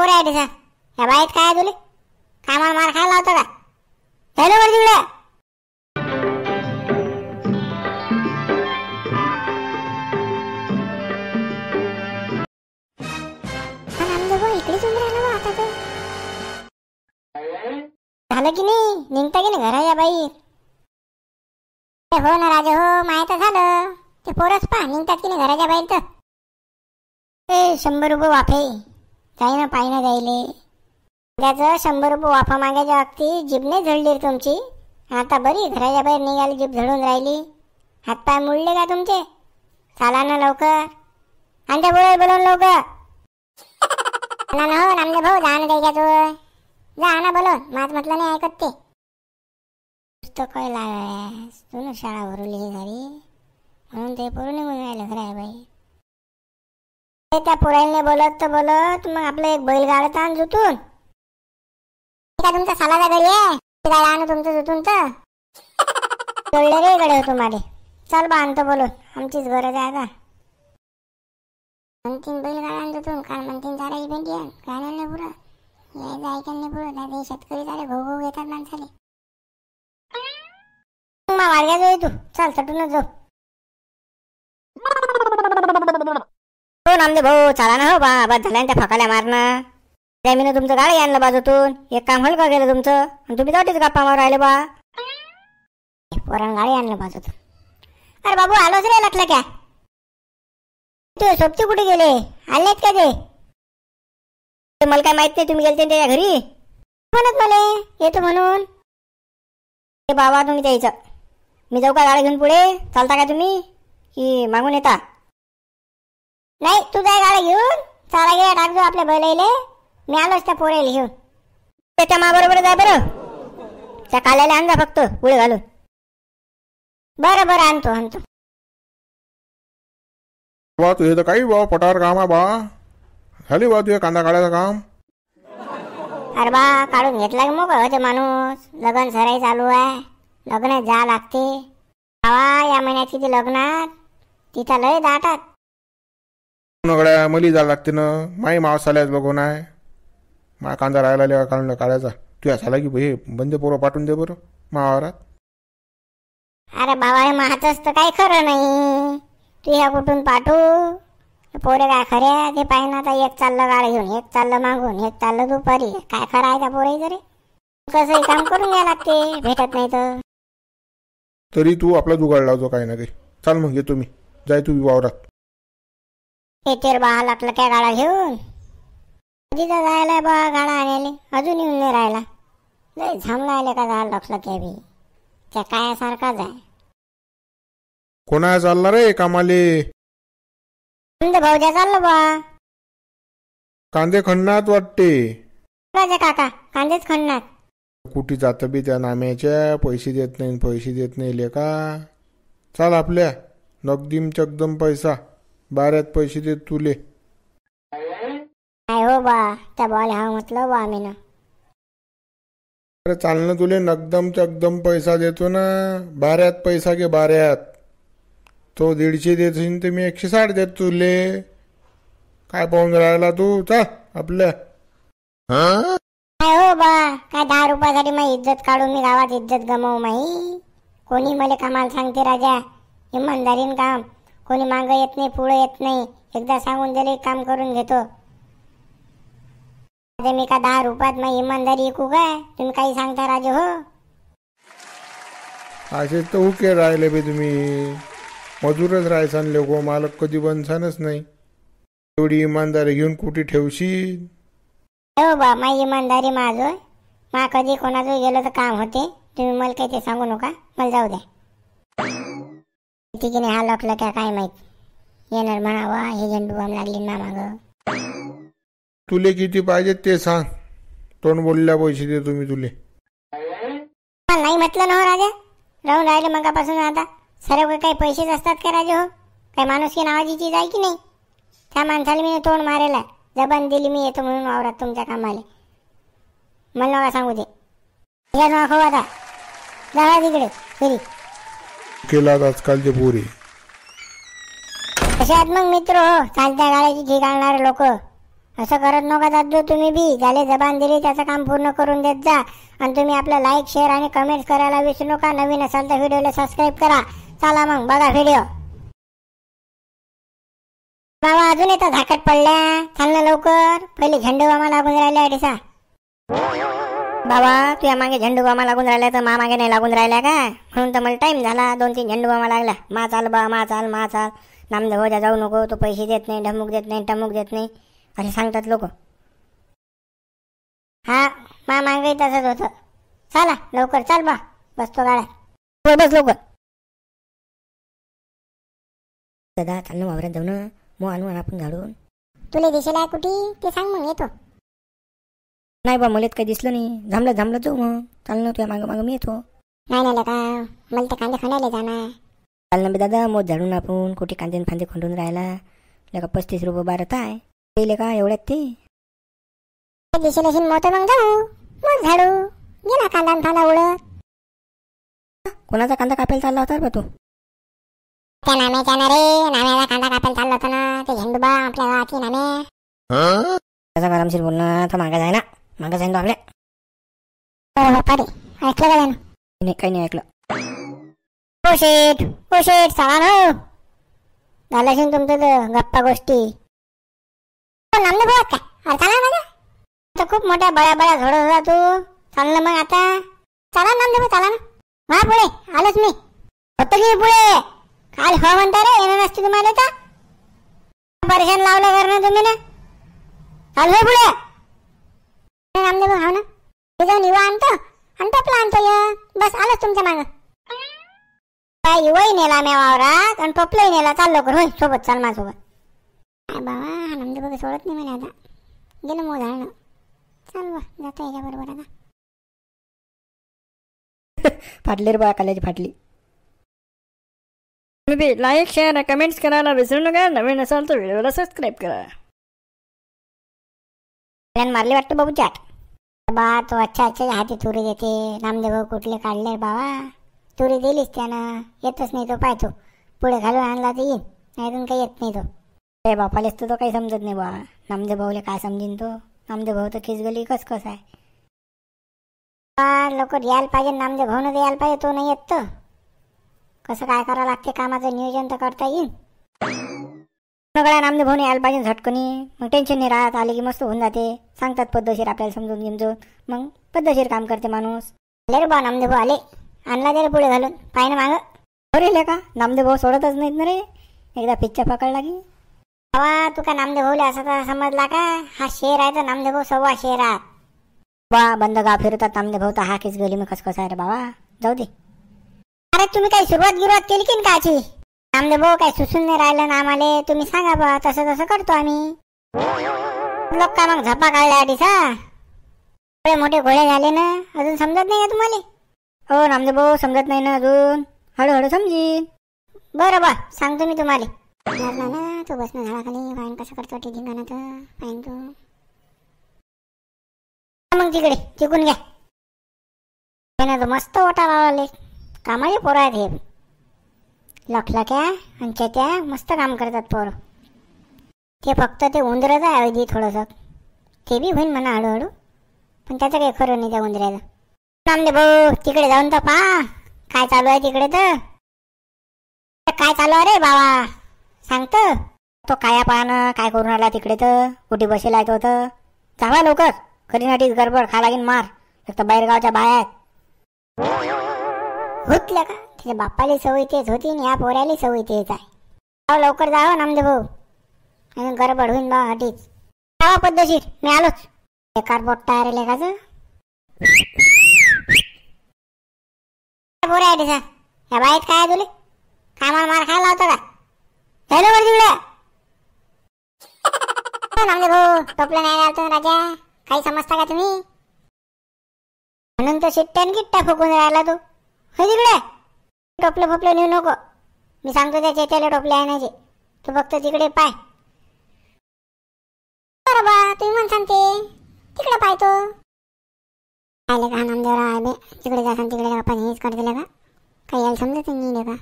पोरे आहे तिचा या बाईत काय तुले काय मला मार खायला लावतो का हॅलो वर तिकडे झालं की नाही निघता की नाही घरा या बाई हो ना राजा हो माहित झालं ते पोरच पा निघतात की नाही घराच्या बाईत तर ए शंभर रुपये वाफे काही ना पाहिना जाईले त्याचं शंभर रुपये वाफा मागायच्या बाबतीत जिबने झडली तुमची आता बरी घराच्या बाहेर निघाली जीप झडून राहिली हातपाय मुडले का तुमचे चाला ना लवकर आणि त्या बोलाय बोलवून लवकर ना हो भाऊ जाण ना त्याच्या जा ना बोलवून माझ म्हटलं नाही ऐकत ते पुस्तक लागायस तू शाळा भरून लिहिली झाली म्हणून ते पोरून निघून राहिलं घरा बाई त्या पोराईने बोलत तर बोलत मग आपलं एक बैलगाड आण जुतून तुमचा सालाचा घरी आहे गाडी आणू तुमचं जुतून तर कळलं रे गडे तुम्हाला चल बा आणतो बोलून आमचीच गरज आहे का म्हणतीन बैलगाड आण जुतून काल म्हणतीन झाडाची भेंडी आण गाण्याला नाही पुरं यायचं ऐकायला नाही पुरं दादा शेतकरी झाले भाऊ भाऊ घेतात माणसाले मग मार्ग्या जाऊ तू चल सटूनच जाऊ हो नामदेव भाऊ चाला ना हो बा बाद झाल्या त्या फाकाल्या मारणं त्या मीनं तुमचं गाडी आणलं बाजूतून एक काम हलका गेलं तुमचं आणि तुम्ही जाऊच गप्पा मारून राहिले बा पोरण गाडी आणलं बाजूतून अरे बाबू आलोच रे लागला क्या तू सोबती कुठे गेले आले का ते मला काय माहित नाही तुम्ही गेलते त्या घरी म्हणत मला येतो म्हणून बाबा तुम्ही त्यायचं मी जाऊ का गाडी घेऊन पुढे चालता का तुम्ही की मागून येता नाही तू जाय गाडा घेऊन चारा घे टाक जो आपल्या बैलाईले मी आलोच त्या पोरेला घेऊन त्याच्या माबरोबर जाय बरं त्या काल्याला आणजा फक्त गुळ घालून बरं बरं आणतो आणतो बा तुझे तर काही बा पटार काम आहे बा झाली बा तुझे कांदा काढायचं काम अरे बा काढून घेतला की मग होते माणूस लग्न सराई चालू आहे लग्न जा लागते भावा या महिन्याची किती लग्नात तिथं लय दाटात नगड्या मली जायला लागते ना माई मावसाल्याच बघून आहे मा कांदा राहायला लेवा काढून काढायचा तुझ्या झाला की हे बंद पोरं पाठवून दे बरं मावारात अरे बाबा हे महातच तर काय खरं नाही तू ह्या कुठून पाठू पोरे काय खरे ते पाहिजे आता एक चाललं गाळ घेऊन एक चाललं मागून एक चाललं दुपारी काय खरं आहे त्या पोरे तरी कसंही काम करून घ्यायला लागते भेटत नाही तर तरी तू आपला जुगाड लावतो काही ना काही चाल मग येतो मी जाय तू वावरात येते बाहा लागलं काय गाडा घेऊन आधीचा जायला बा गाडा आणायला अजून येऊन नाही राहिला नाही झामला आले का जायला लागलं त्या बी त्या कायासारखाच आहे कोणा चालला रे कामाले तुमचं भाऊजा चाललं बा कांदे खंडणात वाटते काका कांदेच खंडणार कुठे जात बी त्या नाम्याच्या पैसे देत नाही पैसे देत नाही लेका चाल आपल्या नगदीम चकदम पैसा बाऱ्यात पैसे देत तुले हो बा त्या बॉल हा म्हटलं बा अरे चालणं तुले नगदम चकदम पैसा देतो ना बाऱ्यात पैसा घे बाऱ्यात तो दीडशे देत असेल मी एकशे साठ देत तुले काय पाहून राहिला तू चा आपल्या काय हो बा काय दहा रुपयासाठी मग इज्जत काढून मी गावात इज्जत गमावू माई कोणी मला कामाला सांगते राजा इमानदारीन काम कोणी मागं येत नाही पुढं येत नाही एकदा सांगून दिले काम करून घेतो राजे मी का दहा रुपयात मग इमानदारी ऐकू काय तुम्ही काही सांगता राजे हो असे तो उके राहिले बी तुम्ही मजूरच राहायसान लोक मालक कधी बनसानच नाही एवढी इमानदारी घेऊन कुठे ठेवशील हो बा मा इमानदारी माझं मा कधी कोणाजवळ गेलं तर काम होते तुम्ही मला काही ते सांगू नका मला जाऊ द्या किती की नाही हा लखलं का काय माहित येणार म्हणावा हे झेंडू आम लागली ना माग तुले किती पाहिजे ते सांग तोंड बोलल्या पैसे दे तुम्ही तुले नाही म्हटलं ना हो राजा राहून राहिले मगापासून आता सर्व काही पैसेच असतात का राजा हो काही माणूस की नावाची चीज आहे की नाही त्या माणसाला मी तोंड मारेला जबान दिली मी येतो म्हणून वावरात तुमच्या कामाले मला सांगू दे या नका आता जरा तिकडे घरी केलात आजकालचे पोरी कसे मग मित्र हो चालत्या गाळ्याची घी लोक असं करत नका दादू तुम्ही बी झाले जबान दिली त्याचं काम पूर्ण करून देत जा आणि तुम्ही आपलं लाईक शेअर आणि कमेंट्स करायला विसरू नका नवीन असाल तर व्हिडिओला सबस्क्राईब करा चला मग बघा व्हिडिओ बाबा अजून येतात झाकट पडल्या चाललं लवकर पहिले झेंडू आम्हाला लागून राहिले अडीसा बाबा तुझ्या मागे झेंडू बामा लागून राहिला तर मागे नाही लागून राहिल्या का म्हणून तर मला टाइम झाला दोन तीन झेंडू बामा लागला मा चाल बा मा चाल मा चाल नामदेवजा जाऊ नको तू पैसे देत नाही ढमूक देत नाही टमूक देत नाही असे सांगतात लोक हा मा मागे तसंच होत चला लवकर चाल बा बसतो गाड्या बस लवकर दादा चाललो वावरात ना मग आणून आपण झाडून तुला दिशेला कुठे ते सांग मग येतो नाही बा मला काही दिसलं नाही झांबलं झांबलं जाऊ मग चाल ना तुझ्या मागं मागं मी येतो नाही नाही मला तर कांदे खणायला जाणार चाल ना बे दादा मोत झाडून आपण कुठे कांदे फांदे खंडून राहिला लका पस्तीस रुपये बारत आहे ते का एवढ्यात ते दिशेला शिन मोत मग जाऊ मग झाडू गेला कांदा फांदा उडत कोणाचा कांदा कापायला चालला होता बा तू त्या नाम्याच्या ना रे नाम्याला कांदा कापायला चालला होता ना ते बा आपल्या गावाची नामे त्याचा आरामशीर बोलणं तर मागा जाय ना मगाजाईन लागले ऐकलं का त्यानं नाही काही नाही ऐकलं ओ शेठ ओ शेठ साळा तुमचं तर गप्पा गोष्टी लांबले बोला काय अरे चाला माझ्या तर खूप मोठ्या बळ्या बळ्या झोडत होता तू चाललं मग आता चला नामदेव चला ना हा पुढे आलोच मी होतं की पुढे काल हो म्हणता रे येणार नसते तुम्हाला तर परेशान लावलं करणार तुम्ही ना चालू पुढे रामदेव हा ना ते जाऊन युवा आणतो आणि टोपला आणतो य बस आलंच तुमच्या माग काय युवाही नेला मी वावरात आणि टोपलाही नेला चाललो कर होय सोबत चाल माझ्यासोबत काय बाबा हा नामदेव बघा सोडत नाही म्हणे आता गेलं मग झालं चाल बा जातो बरोबर आता फाटले रे बाळा काल्याची फाटली तुम्ही लाईक शेअर कमेंट्स करायला विसरू नका नवीन असाल तर व्हिडिओला सबस्क्राईब करा त्याने मारली वाटतो बाबू चाट बा तो अच्छा अच्छा हाती तुरी देते नामदेव भाऊ कुठले काढले बाबा तुरी दिलीस त्यानं येतच नाही तो पाहतो पुढे घालून आणला तर येईन नाही काही येत नाही तो अरे बापालेच तू तो काही समजत नाही बा नामदेव भाऊले काय समजेन तो नामदेव भाऊ तर खिचगली कस कस आहे बा लवकर यायला पाहिजे नामदेव भाऊ न यायला पाहिजे तो नाही येत तर कसं काय करावं लागते कामाचं नियोजन तर करता येईल सगळ्या नामने भाऊने यायला पाहिजे झटकनी मग टेन्शन नाही राहत आले की मस्त होऊन जाते सांगतात पद्धतशीर आपल्याला समजून गिमजून मग पद्धतशीर काम करते माणूस आले रे बा नामदे भाऊ आले आणला ते पुढे घालून पाहिजे ना मागं का नामदे भाऊ सोडतच नाहीत ना रे एकदा पिच्चा पकडला की बाबा तू का नामदेव भाऊले असा समजला का हा शेर आहे तर नामदेव भाऊ सव्वा शेर आहात बा बंद गाव फिरतात नामदे भाऊ तर हा किस गेली मग कस आहे रे बाबा जाऊ दे अरे तुम्ही काही सुरुवात गिरुवात केली की काची कामले भाऊ काय सुसून नाही राहिलं ना आम्हाला तुम्ही सांगा बा तसं तसं करतो आम्ही लोक का मग झपा काढल्या आधीचा एवढे मोठे घोडे झाले ना अजून समजत नाही का तुम्हाला हो नामदेव भाऊ समजत नाही ना अजून हळूहळू समजीन बरं बा सांगतो मी तुम्हाला ना तू बस ना खाली पायन कसं करतो ते ना तर काय तू मग तिकडे चिकून घ्या ना तो मस्त ओटा लावले कामाचे पोरं आहेत हे क्या आणि चेत्या मस्त काम करतात पोर ते फक्त ते उंदरच आहे थोडंसं ते बी होईन म्हणा हळूहळू पण त्याचं काही खरं नाही त्या उंदऱ्याचं चांगले भाऊ तिकडे जाऊन तर पा काय चालू आहे तिकडे तर काय चालू आहे रे बाबा सांगतं तो काया पाहणं काय करून आला तिकडे तर कुठे बसेला आहे तो तर जावा लवकर करीनाटी गडबड खा लागेल मार फक्त बाहेरगावच्या बाहेर होतल्या का तिच्या बाप्पाली सवय तेच होती आणि या पोऱ्याली सवय तेच आहे लवकर जावं नामदेव भाऊ अजून गडबड होईन बा हटीच जावा पद्धतशीर मी आलोच बेकार बोट टायर लेखाच पोर आहे तिचा या बाईत काय तुले काय मला मार खायला होता का हॅलो वर तिकडे नामदेव भाऊ टोपलं नाही आलतो राजा काही समजता का तुम्ही म्हणून तो शिट्ट्यान किट्ट्या फुकून राहिला तू हे तिकडे टोपलं फोपलं नेऊ नको मी सांगतो त्याच्या त्याला टोपले आणायचे तू फक्त तिकडे पाय बरं तुम्ही म्हण सांगते तिकडे पाय तो आले का नामदेवरा आले तिकडे जासान तिकडे बापा हेच कर दिलं का काही यायला समजत नाही रे का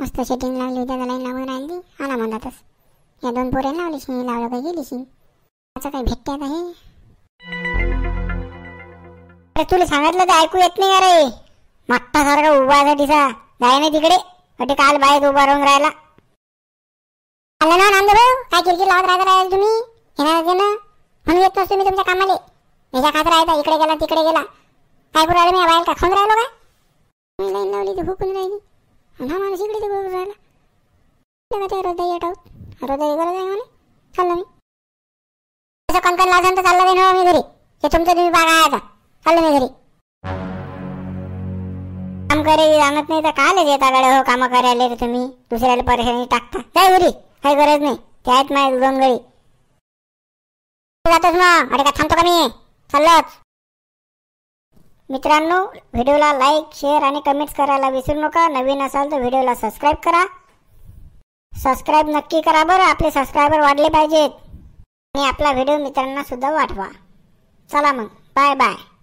मस्त सेटिंग लावली होती त्याला लाईन लावून राहिली आला म्हणतातच या दोन पोरे लावली शिंग लावलं काही गेली शिंग असं काही भेटते का हे अरे तुला सांगितलं ते ऐकू येत नाही अरे मागता सारखा उभा आहे तिचा जाय नाही तिकडे अटे काल बाहेर उभा राहून राहिला आलं ना नांदभाऊ काय किरकिर लावत राहता राहिला तुम्ही येणार होते ना म्हणून येत नसतो मी तुमच्या कामाले याच्या खात राहता इकडे गेला तिकडे गेला काय करू राहिलं मी बाहेर का खाऊन राहिलो काय मी लाईन लावली तर हुकून राहिली हा माणूस इकडे ते बघून राहिला काय रोजदा येट आहोत रोजदा गरज चाललं मी त्याचं कंकण लावसान तर चाललं नाही हो मी घरी ते तुमचं तुम्ही बागा आहे आता चाललं मी घरी करायला आणत नाही तर कालच येता गळे हो काम करायला तुम्ही दुसऱ्याला परेशानी टाकता काय उरी काही गरज नाही ते आहेत माझ्या दोन गळी जातोच मग अरे का थांबतो का मी चाललंच मित्रांनो व्हिडिओला लाईक शेअर आणि कमेंट्स करायला विसरू नका नवीन असाल तर व्हिडिओला सबस्क्राईब करा सबस्क्राईब नक्की करा बरं आपले सबस्क्रायबर वाढले पाहिजेत आणि आपला व्हिडिओ मित्रांना सुद्धा वाटवा चला मग बाय बाय